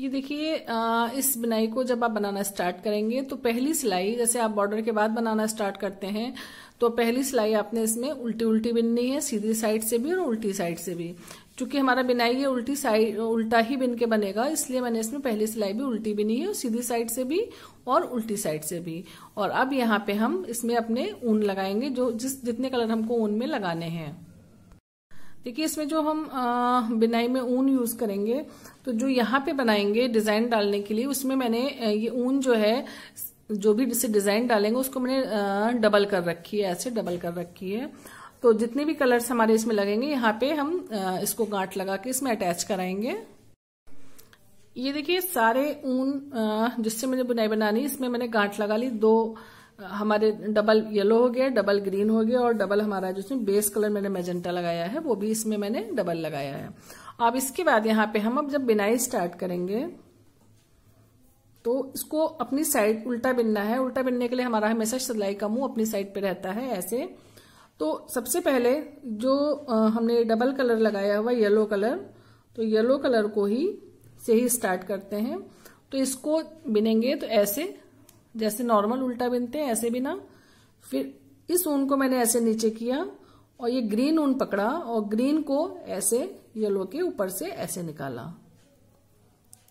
ये देखिए इस बुनाई को जब आप बनाना स्टार्ट करेंगे तो पहली सिलाई जैसे आप बॉर्डर के बाद बनाना स्टार्ट करते हैं तो पहली सिलाई आपने इसमें उल्टी उल्टी बिननी है सीधी साइड से भी और उल्टी साइड से भी चूंकि हमारा बिनाई ये उल्टी साइड उल्टा ही बिन के बनेगा इसलिए मैंने इसमें पहली सिलाई भी उल्टी बिनी है और सीधी साइड से भी और उल्टी साइड से भी और अब यहाँ पे हम इसमें अपने ऊन लगाएंगे जो जिस जितने कलर हमको ऊन में लगाने हैं देखिए इसमें जो हम बिनाई में ऊन यूज करेंगे तो जो यहाँ पे बनाएंगे डिजाइन डालने के लिए उसमें मैंने ये ऊन जो है जो भी जिसे डिजाइन डालेंगे उसको मैंने डबल कर रखी है ऐसे डबल कर रखी है तो जितने भी कलर्स हमारे इसमें लगेंगे यहाँ पे हम इसको गांठ लगा के इसमें अटैच कराएंगे ये देखिए सारे ऊन जिससे मैंने बुनाई बनानी इसमें मैंने गांठ लगा ली दो हमारे डबल येलो हो गया डबल ग्रीन हो गया और डबल हमारा जो बेस कलर मैंने मेजेंटा लगाया है वो भी इसमें मैंने डबल लगाया है अब इसके बाद यहाँ पे हम अब जब बिनाई स्टार्ट करेंगे तो इसको अपनी साइड उल्टा बिनना है उल्टा बिनने के लिए हमारा हमेशा सिलाई का मुंह अपनी साइड पे रहता है ऐसे तो सबसे पहले जो हमने डबल कलर लगाया हुआ येलो कलर तो येलो कलर को ही से ही स्टार्ट करते हैं तो इसको बिनेंगे तो ऐसे जैसे नॉर्मल उल्टा बिनते हैं ऐसे बिना फिर इस ऊन को मैंने ऐसे नीचे किया और ये ग्रीन ऊन पकड़ा और ग्रीन को ऐसे येलो के ऊपर से ऐसे निकाला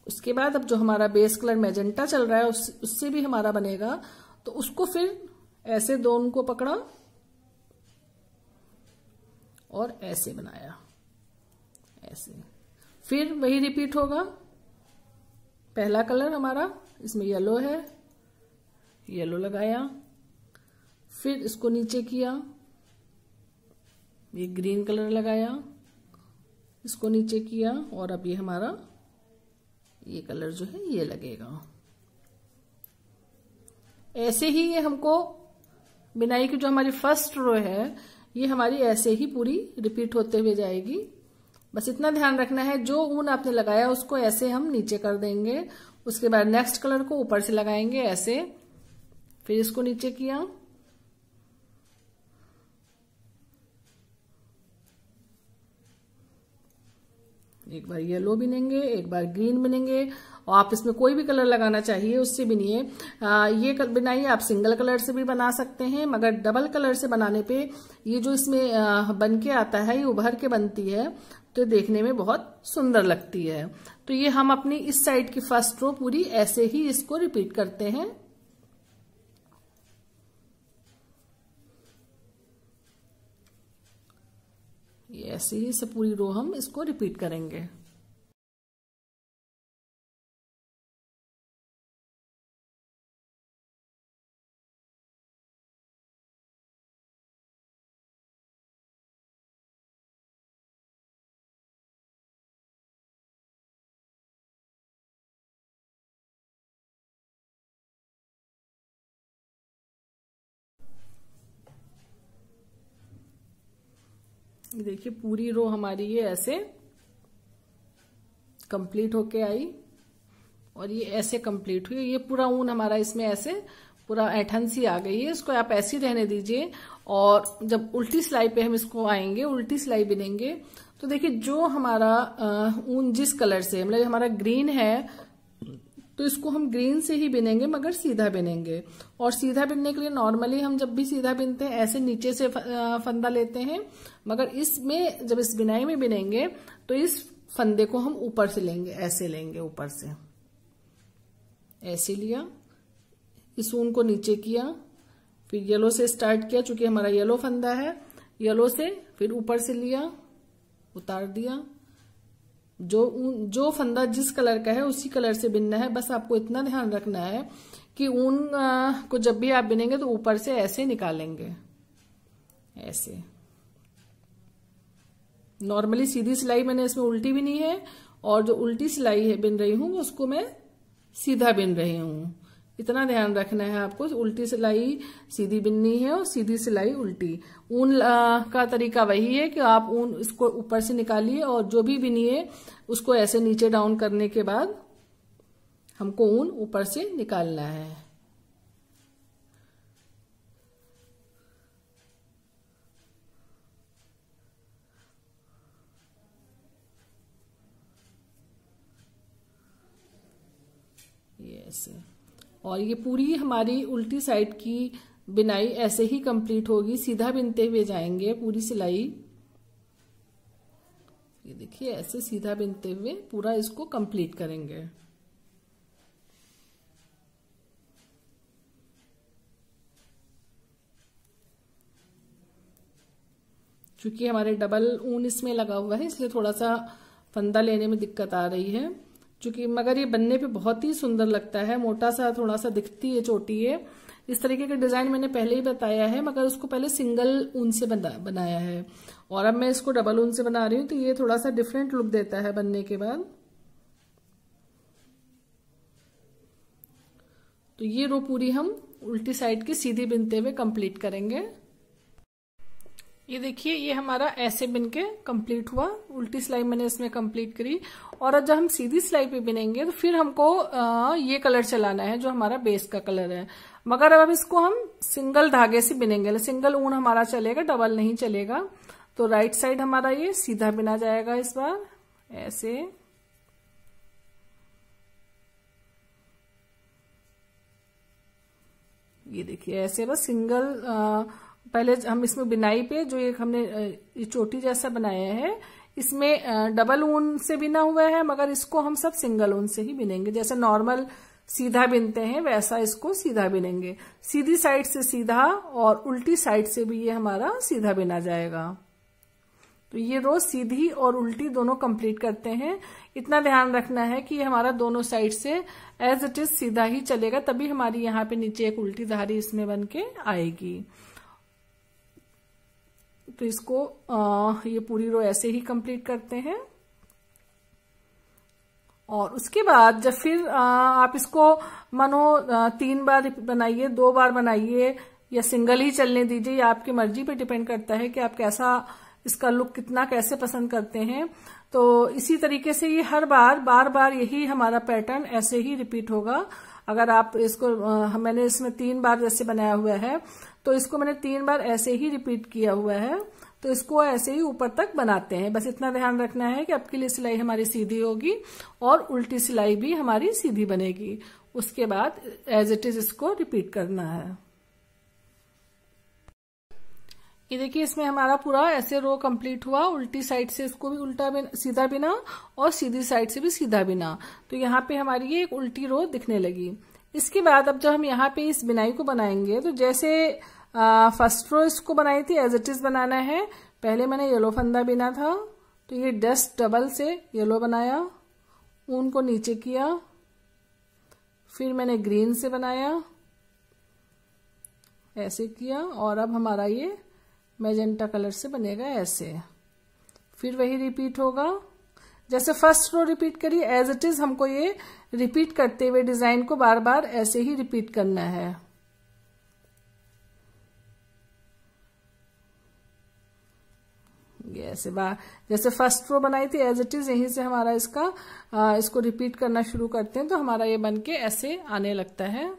उसके बाद अब जो हमारा बेस कलर मैजेंटा चल रहा है उस, उससे भी हमारा बनेगा तो उसको फिर ऐसे दो ऊन को पकड़ा और ऐसे बनाया ऐसे फिर वही रिपीट होगा पहला कलर हमारा इसमें येलो है येलो लगाया फिर इसको नीचे किया ये ग्रीन कलर लगाया इसको नीचे किया और अब ये हमारा ये कलर जो है ये लगेगा ऐसे ही ये हमको बिनाई की जो हमारी फर्स्ट रो है ये हमारी ऐसे ही पूरी रिपीट होते हुए जाएगी बस इतना ध्यान रखना है जो ऊन आपने लगाया उसको ऐसे हम नीचे कर देंगे उसके बाद नेक्स्ट कलर को ऊपर से लगाएंगे ऐसे फिर इसको नीचे किया एक बार येलो बिनेंगे एक बार ग्रीन बिनेंगे और आप इसमें कोई भी कलर लगाना चाहिए उससे बिनिए ये बिनाइए आप सिंगल कलर से भी बना सकते हैं मगर डबल कलर से बनाने पे ये जो इसमें बन के आता है ये उभर के बनती है तो देखने में बहुत सुंदर लगती है तो ये हम अपनी इस साइड की फर्स्ट रो पूरी ऐसे ही इसको रिपीट करते हैं ये ऐसे ही से पूरी रो हम इसको रिपीट करेंगे देखिए पूरी रो हमारी ये ऐसे कंप्लीट होके आई और ये ऐसे कंप्लीट हुई ये पूरा ऊन हमारा इसमें ऐसे पूरा ऐठन सी आ गई है इसको आप ऐसी रहने दीजिए और जब उल्टी सिलाई पे हम इसको आएंगे उल्टी सिलाई बिनेंगे तो देखिए जो हमारा ऊन जिस कलर से मतलब हमारा ग्रीन है तो इसको हम ग्रीन से ही बिनेंगे मगर सीधा बिनेंगे और सीधा बिनने के लिए नॉर्मली हम जब भी सीधा बिनते हैं ऐसे नीचे से फंदा लेते हैं मगर इसमें जब इस बिनाई में बिनेंगे तो इस फंदे को हम ऊपर से लेंगे ऐसे लेंगे ऊपर से ऐसे लिया इस ऊन को नीचे किया फिर येलो से स्टार्ट किया चूंकि हमारा येलो फंदा है येलो से फिर ऊपर से लिया उतार दिया जो जो फंदा जिस कलर का है उसी कलर से बिनना है बस आपको इतना ध्यान रखना है कि ऊन को जब भी आप बिनेंगे तो ऊपर से ऐसे निकालेंगे ऐसे नॉर्मली सीधी सिलाई मैंने इसमें उल्टी भी नहीं है और जो उल्टी सिलाई है बिन रही हूं उसको मैं सीधा बिन रही हूं इतना ध्यान रखना है आपको उल्टी सिलाई सीधी बिननी है और सीधी सिलाई उल्टी ऊन का तरीका वही है कि आप ऊन इसको ऊपर से निकालिए और जो भी बिनिए उसको ऐसे नीचे डाउन करने के बाद हमको ऊन ऊपर से निकालना है ऐसे और ये पूरी हमारी उल्टी साइड की बिनाई ऐसे ही कंप्लीट होगी सीधा बिनते हुए जाएंगे पूरी सिलाई ये देखिए ऐसे सीधा बिनते हुए पूरा इसको कंप्लीट करेंगे क्योंकि हमारे डबल ऊन इसमें लगा हुआ है इसलिए थोड़ा सा फंदा लेने में दिक्कत आ रही है जो कि मगर ये बनने पे बहुत ही सुंदर लगता है मोटा सा थोड़ा सा दिखती है चोटी है इस तरीके का डिजाइन मैंने पहले ही बताया है मगर उसको पहले सिंगल ऊन से बना, बनाया है और अब मैं इसको डबल ऊन से बना रही हूं तो ये थोड़ा सा डिफरेंट लुक देता है बनने के बाद तो ये रो पूरी हम उल्टी साइड की सीधी बिनते हुए कंप्लीट करेंगे ये देखिए ये हमारा ऐसे बिन के कम्प्लीट हुआ उल्टी सिलाई मैंने इसमें कम्प्लीट करी और जब हम सीधी सिलाई पे बिनेंगे तो फिर हमको आ, ये कलर चलाना है जो हमारा बेस का कलर है मगर अब इसको हम सिंगल धागे से बिनेंगे सिंगल मतलब ऊन हमारा चलेगा डबल नहीं चलेगा तो राइट साइड हमारा ये सीधा बिना जाएगा इस बार ऐसे ये देखिए ऐसे बस सिंगल आ, पहले हम इसमें बिनाई पे जो ये हमने ये चोटी जैसा बनाया है इसमें डबल ऊन से बिना हुआ है मगर इसको हम सब सिंगल ऊन से ही बिनेंगे जैसे नॉर्मल सीधा बिनते हैं वैसा इसको सीधा बिनेंगे सीधी साइड से सीधा और उल्टी साइड से भी ये हमारा सीधा बिना जाएगा तो ये रो सीधी और उल्टी दोनों कंप्लीट करते हैं इतना ध्यान रखना है कि ये हमारा दोनों साइड से एज इट इज सीधा ही चलेगा तभी हमारी यहाँ पे नीचे एक उल्टी धारी इसमें बन के आएगी तो इसको आ, ये पूरी रो ऐसे ही कंप्लीट करते हैं और उसके बाद जब फिर आ, आप इसको मानो तीन बार बनाइए दो बार बनाइए या सिंगल ही चलने दीजिए या आपकी मर्जी पे डिपेंड करता है कि आप कैसा इसका लुक कितना कैसे पसंद करते हैं तो इसी तरीके से ये हर बार बार बार यही हमारा पैटर्न ऐसे ही रिपीट होगा अगर आप इसको आ, मैंने इसमें तीन बार जैसे बनाया हुआ है तो इसको मैंने तीन बार ऐसे ही रिपीट किया हुआ है तो इसको ऐसे ही ऊपर तक बनाते हैं बस इतना ध्यान रखना है कि आपके लिए सिलाई हमारी सीधी होगी और उल्टी सिलाई भी हमारी सीधी बनेगी उसके बाद एज इट इज इसको रिपीट करना है ये देखिए इसमें हमारा पूरा ऐसे रो कंप्लीट हुआ उल्टी साइड से इसको भी उल्टा बिन, सीधा बिना और सीधी साइड से भी सीधा बिना तो यहाँ पे हमारी ये एक उल्टी रो दिखने लगी इसके बाद अब जब हम यहाँ पे इस बिनाई को बनाएंगे तो जैसे फर्स्ट रो इसको बनाई थी एज इट इज बनाना है पहले मैंने येलो फंदा बिना था तो ये डस्ट डबल से येलो बनाया ऊन को नीचे किया फिर मैंने ग्रीन से बनाया ऐसे किया और अब हमारा ये मैजेंटा कलर से बनेगा ऐसे फिर वही रिपीट होगा जैसे फर्स्ट रो रिपीट करी एज इट इज हमको ये रिपीट करते हुए डिजाइन को बार बार ऐसे ही रिपीट करना है ये ऐसे बार जैसे फर्स्ट रो बनाई थी एज इट इज यहीं से हमारा इसका आ, इसको रिपीट करना शुरू करते हैं तो हमारा ये बन के ऐसे आने लगता है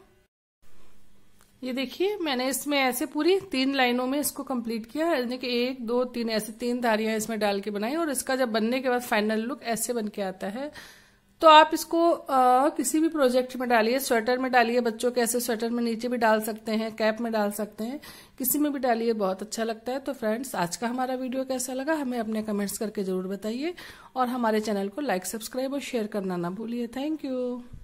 ये देखिए मैंने इसमें ऐसे पूरी तीन लाइनों में इसको कंप्लीट किया यानी कि एक दो तीन ऐसे तीन धारियां इसमें डाल के बनाई और इसका जब बनने के बाद फाइनल लुक ऐसे बन के आता है तो आप इसको आ, किसी भी प्रोजेक्ट में डालिए स्वेटर में डालिए बच्चों के ऐसे स्वेटर में नीचे भी डाल सकते हैं कैप में डाल सकते हैं किसी में भी डालिए बहुत अच्छा लगता है तो फ्रेंड्स आज का हमारा वीडियो कैसा लगा हमें अपने कमेंट्स करके जरूर बताइए और हमारे चैनल को लाइक सब्सक्राइब और शेयर करना ना भूलिए थैंक यू